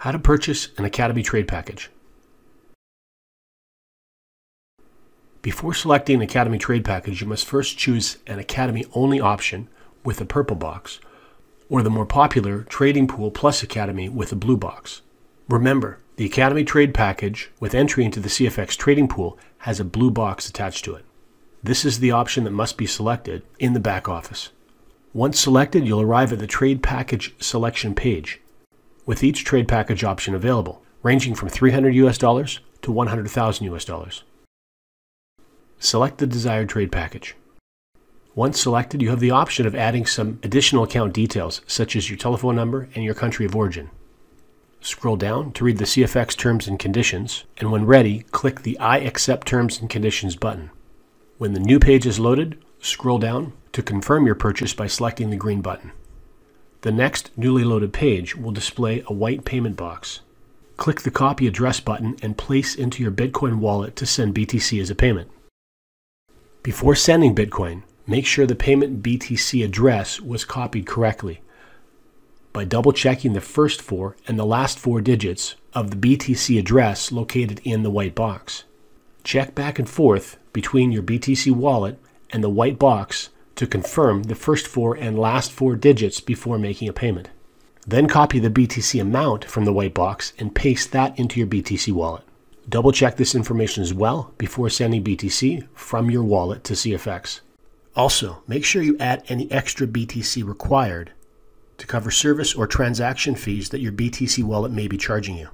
How to purchase an Academy trade package. Before selecting an Academy trade package, you must first choose an Academy only option with a purple box, or the more popular Trading Pool Plus Academy with a blue box. Remember, the Academy trade package with entry into the CFX trading pool has a blue box attached to it. This is the option that must be selected in the back office. Once selected, you'll arrive at the Trade Package Selection page with each trade package option available, ranging from 300 US dollars to 100,000 US dollars. Select the desired trade package. Once selected, you have the option of adding some additional account details, such as your telephone number and your country of origin. Scroll down to read the CFX Terms and Conditions, and when ready, click the I Accept Terms and Conditions button. When the new page is loaded, scroll down to confirm your purchase by selecting the green button. The next newly loaded page will display a white payment box. Click the copy address button and place into your Bitcoin wallet to send BTC as a payment. Before sending Bitcoin, make sure the payment BTC address was copied correctly by double checking the first four and the last four digits of the BTC address located in the white box. Check back and forth between your BTC wallet and the white box to confirm the first four and last four digits before making a payment. Then copy the BTC amount from the white box and paste that into your BTC wallet. Double check this information as well before sending BTC from your wallet to CFX. Also, make sure you add any extra BTC required to cover service or transaction fees that your BTC wallet may be charging you.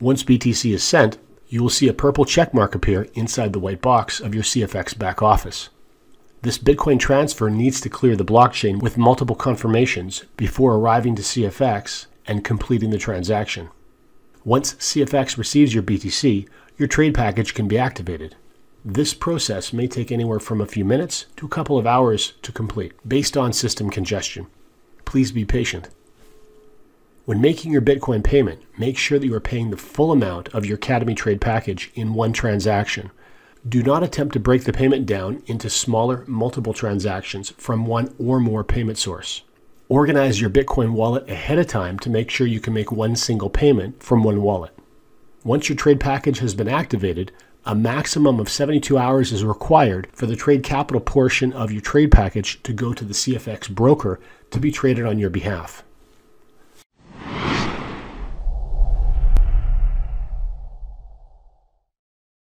Once BTC is sent, you will see a purple check mark appear inside the white box of your CFX back office. This Bitcoin transfer needs to clear the blockchain with multiple confirmations before arriving to CFX and completing the transaction. Once CFX receives your BTC, your trade package can be activated. This process may take anywhere from a few minutes to a couple of hours to complete, based on system congestion. Please be patient. When making your Bitcoin payment, make sure that you are paying the full amount of your Academy trade package in one transaction do not attempt to break the payment down into smaller multiple transactions from one or more payment source. Organize your Bitcoin wallet ahead of time to make sure you can make one single payment from one wallet. Once your trade package has been activated, a maximum of 72 hours is required for the trade capital portion of your trade package to go to the CFX broker to be traded on your behalf.